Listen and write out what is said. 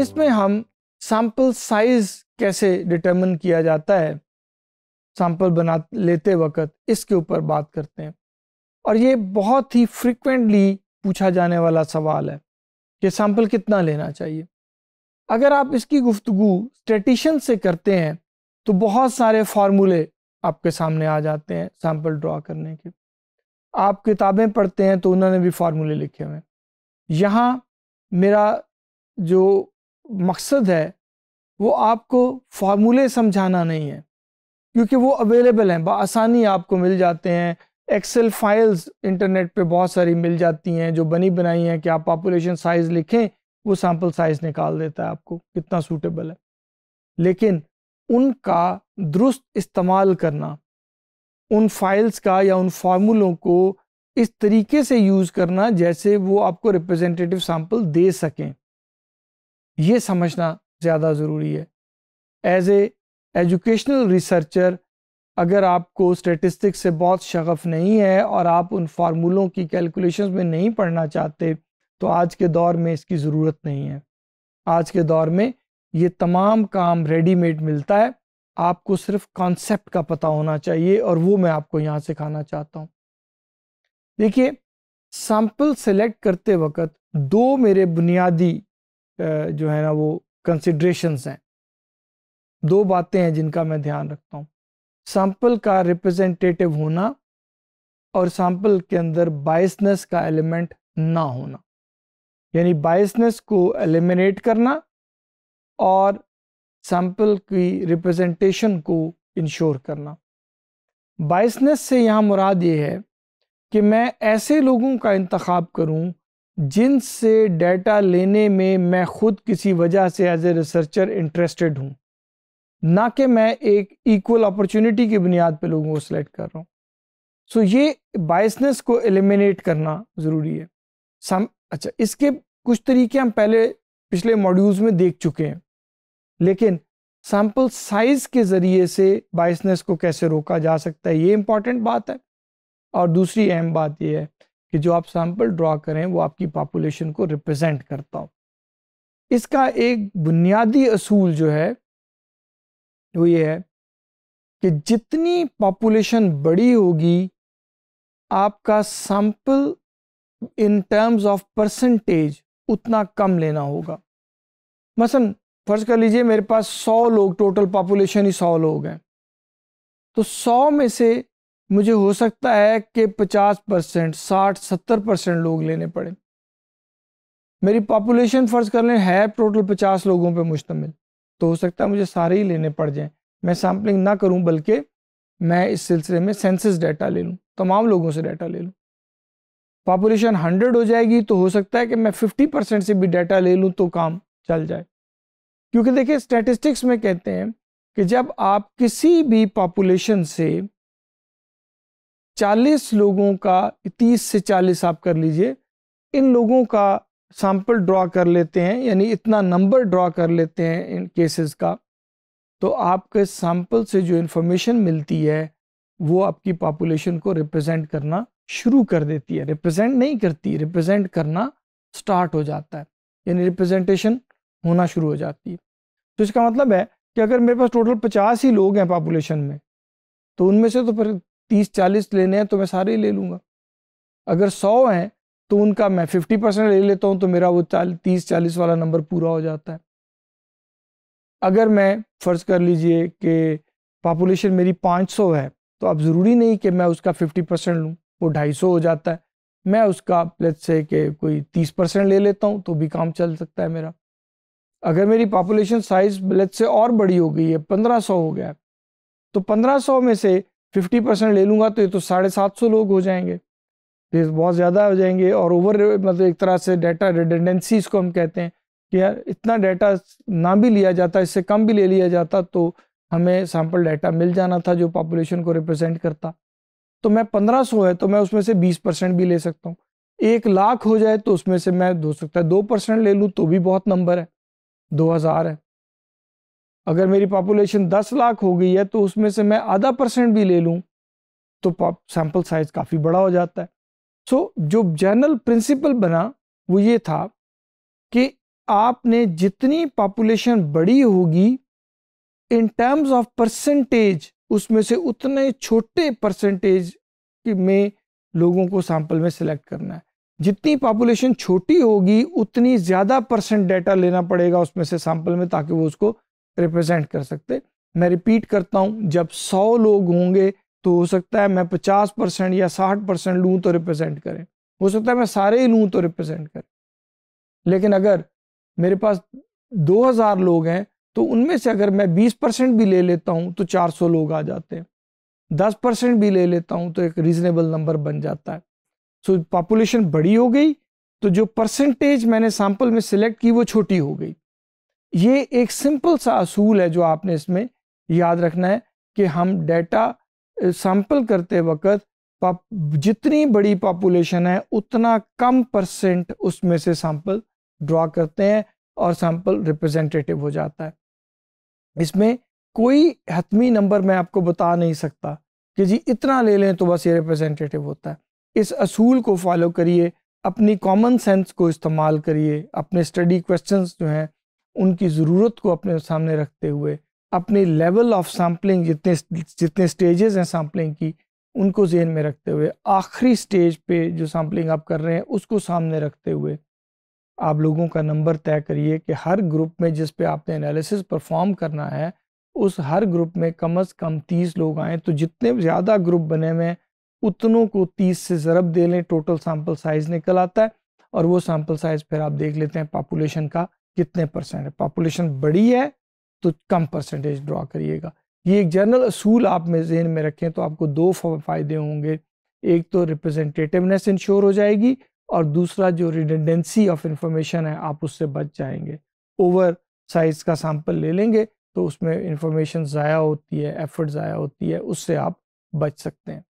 इसमें हम sample size कैसे डिटरमिन किया जाता है सैम्पल बना लेते वक्त इसके ऊपर बात करते हैं और ये बहुत ही फ्रिक्वेंटली पूछा जाने वाला सवाल है कि सैम्पल कितना लेना चाहिए अगर आप इसकी गुफ्तगु स्टेटिशन से करते हैं तो बहुत सारे फार्मूले आपके सामने आ जाते हैं सैम्पल ड्रॉ करने के आप किताबें पढ़ते हैं तो उन्होंने भी फार्मूले लिखे हुए हैं यहाँ मेरा जो मकसद है वो आपको फार्मूले समझाना नहीं है क्योंकि वो अवेलेबल हैं बसानी आपको मिल जाते हैं एक्सेल फाइल्स इंटरनेट पे बहुत सारी मिल जाती हैं जो बनी बनाई हैं कि आप पॉपुलेशन साइज़ लिखें वो सैम्पल साइज़ निकाल देता है आपको कितना सूटेबल है लेकिन उनका दुरुस्त इस्तेमाल करना उन फाइल्स का या उन फार्मूलों को इस तरीके से यूज़ करना जैसे वो आपको रिप्रेजेंटेटिव सैम्पल दे सकें ये समझना ज़्यादा ज़रूरी है एज ए एजुकेशनल रिसर्चर अगर आपको स्टेटिस्टिक्स से बहुत शगफ़ नहीं है और आप उन फार्मूलों की कैलकुलेशन में नहीं पढ़ना चाहते तो आज के दौर में इसकी ज़रूरत नहीं है आज के दौर में ये तमाम काम रेडीमेड मिलता है आपको सिर्फ कॉन्सेप्ट का पता होना चाहिए और वो मैं आपको यहाँ सिखाना चाहता हूँ देखिए सैम्पल सेलेक्ट करते वक्त दो मेरे बुनियादी जो है ना वो कंसिड्रेशंस हैं दो बातें हैं जिनका मैं ध्यान रखता हूँ सैंपल का रिप्रेजेंटेटिव होना और सैंपल के अंदर बायसनेस का एलिमेंट ना होना यानी बायसनेस को एलिमिनेट करना और सैंपल की रिप्रेजेंटेशन को इंश्योर करना बायसनेस से यहाँ मुराद ये है कि मैं ऐसे लोगों का इंतखब करूँ जिनसे डेटा लेने में मैं ख़ुद किसी वजह से एज ए रिसर्चर इंटरेस्टेड हूँ ना कि मैं एक इक्वल अपॉर्चुनिटी की बुनियाद पे लोगों को सिलेक्ट कर रहा हूँ सो ये बायसनेस को एलिमिनेट करना ज़रूरी है सम अच्छा इसके कुछ तरीके हम पहले पिछले मॉड्यूल्स में देख चुके हैं लेकिन सैम्पल साइज के ज़रिए से बायसनेस को कैसे रोका जा सकता है ये इम्पॉर्टेंट बात है और दूसरी अहम बात यह है कि जो आप सैंपल ड्रा करें वो आपकी पॉपुलेशन को रिप्रेजेंट करता हो इसका एक बुनियादी असूल जो है वो ये है कि जितनी पॉपुलेशन बड़ी होगी आपका sample in terms of percentage उतना कम लेना होगा मसलन फर्ज कर लीजिए मेरे पास 100 लोग टोटल पॉपुलेशन ही 100 लोग हैं तो 100 में से मुझे हो सकता है कि पचास परसेंट साठ सत्तर परसेंट लोग लेने पड़े मेरी पॉपुलेशन फ़र्ज कर लें है टोटल पचास लोगों पे मुश्तमिल तो हो सकता है मुझे सारे ही लेने पड़ जाएं मैं सैम्पलिंग ना करूं बल्कि मैं इस सिलसिले में सेंसस डाटा ले लूं तमाम लोगों से डाटा ले लूं पॉपुलेशन हंड्रेड हो जाएगी तो हो सकता है कि मैं फिफ्टी परसेंट से भी डाटा ले लूँ तो काम चल जाए क्योंकि देखिए स्टेटिस्टिक्स में कहते हैं कि जब आप किसी भी पॉपुलेशन से चालीस लोगों का तीस से चालीस आप कर लीजिए इन लोगों का सैंपल ड्रॉ कर लेते हैं यानी इतना नंबर ड्रॉ कर लेते हैं इन केसेस का तो आपके सैंपल से जो इन्फॉर्मेशन मिलती है वो आपकी पॉपुलेशन को रिप्रेजेंट करना शुरू कर देती है रिप्रेजेंट नहीं करती रिप्रेजेंट करना स्टार्ट हो जाता है यानी रिप्रेजेंटेशन होना शुरू हो जाती है तो इसका मतलब है कि अगर मेरे पास टोटल पचास ही लोग हैं पॉपुलेशन में तो उनमें से तो तीस चालीस लेने हैं तो मैं सारे ले लूँगा अगर सौ हैं तो उनका मैं फिफ्टी परसेंट ले लेता हूँ तो मेरा वो चाल तीस चालीस वाला नंबर पूरा हो जाता है अगर मैं फ़र्ज़ कर लीजिए कि पॉपुलेशन मेरी पाँच सौ है तो अब ज़रूरी नहीं कि मैं उसका फिफ्टी परसेंट लूँ वो ढाई सौ हो जाता है मैं उसका लेट्स से कि कोई तीस परसेंट ले लेता हूँ तो भी काम चल सकता है मेरा अगर मेरी पॉपुलेशन साइज लेट्स से और बड़ी हो गई है पंद्रह सौ हो गया तो पंद्रह सौ में से फिफ्टी परसेंट ले लूँगा तो ये तो साढ़े सात सौ लोग हो जाएंगे तो ये बहुत ज़्यादा हो जाएंगे और ओवर मतलब एक तरह से डाटा रिडेंडेंसीज को हम कहते हैं कि यार इतना डाटा ना भी लिया जाता इससे कम भी ले लिया जाता तो हमें सैम्पल डाटा मिल जाना था जो पॉपुलेशन को रिप्रेजेंट करता तो मैं पंद्रह सौ है तो मैं उसमें से बीस परसेंट भी ले सकता हूँ एक लाख हो जाए तो उसमें से मैं दो सकता है दो परसेंट ले लूँ तो भी बहुत नंबर है दो हज़ार है अगर मेरी पॉपुलेशन दस लाख हो गई है तो उसमें से मैं आधा परसेंट भी ले लूँ तो सैम्पल साइज काफ़ी बड़ा हो जाता है सो so, जो जनरल प्रिंसिपल बना वो ये था कि आपने जितनी पॉपुलेशन बड़ी होगी इन टर्म्स ऑफ परसेंटेज उसमें से उतने छोटे परसेंटेज में लोगों को सैंपल में सेलेक्ट करना है जितनी पॉपुलेशन छोटी होगी उतनी ज़्यादा परसेंट डेटा लेना पड़ेगा उसमें से सैंपल में ताकि वो उसको रिप्रेजेंट कर सकते मैं रिपीट करता हूँ जब सौ लोग होंगे तो हो सकता है मैं पचास परसेंट या साठ परसेंट लूँ तो रिप्रेजेंट करें हो सकता है मैं सारे ही लूँ तो रिप्रेजेंट करें लेकिन अगर मेरे पास दो हज़ार लोग हैं तो उनमें से अगर मैं बीस परसेंट भी ले लेता हूँ तो चार सौ लोग आ जाते हैं दस परसेंट भी ले लेता हूँ तो एक रीज़नेबल नंबर बन जाता है सो so, पॉपुलेशन बड़ी हो गई तो जो परसेंटेज मैंने सैम्पल में सिलेक्ट की वो छोटी हो गई ये एक सिंपल सा असूल है जो आपने इसमें याद रखना है कि हम डेटा सैंपल करते वक्त जितनी बड़ी पॉपुलेशन है उतना कम परसेंट उसमें से सैंपल ड्रॉ करते हैं और सैंपल रिप्रेजेंटेटिव हो जाता है इसमें कोई हतमी नंबर मैं आपको बता नहीं सकता कि जी इतना ले लें तो बस ये रिप्रेजेंटेटिव होता है इस असूल को फॉलो करिए अपनी कॉमन सेंस को इस्तेमाल करिए अपने स्टडी क्वेश्चंस जो हैं उनकी ज़रूरत को अपने सामने रखते हुए अपने लेवल ऑफ सैम्पलिंग जितने जितने स्टेजेस हैं सैम्पलिंग की उनको जेन में रखते हुए आखिरी स्टेज पे जो सैम्पलिंग आप कर रहे हैं उसको सामने रखते हुए आप लोगों का नंबर तय करिए कि हर ग्रुप में जिस पे आपने एनालिसिस परफॉर्म करना है उस हर ग्रुप में कम अज़ कम तीस लोग आएँ तो जितने ज़्यादा ग्रुप बने हुए हैं उतनों को तीस से ज़रब दे लें टोटल सैम्पल साइज़ निकल आता है और वो सैम्पल साइज़ फिर आप देख लेते हैं पॉपुलेशन का कितने परसेंट है पॉपुलेशन बड़ी है तो कम परसेंटेज ड्रॉ करिएगा ये एक जनरल असूल आप में जहन में रखें तो आपको दो फ़ायदे होंगे एक तो रिप्रेजेंटेटिवनेस इंश्योर हो जाएगी और दूसरा जो रिडेंडेंसी ऑफ इंफॉर्मेशन है आप उससे बच जाएंगे ओवर साइज़ का सैम्पल ले लेंगे तो उसमें इंफॉर्मेशन ज़ाया होती है एफर्ट ज़ाया होती है उससे आप बच सकते हैं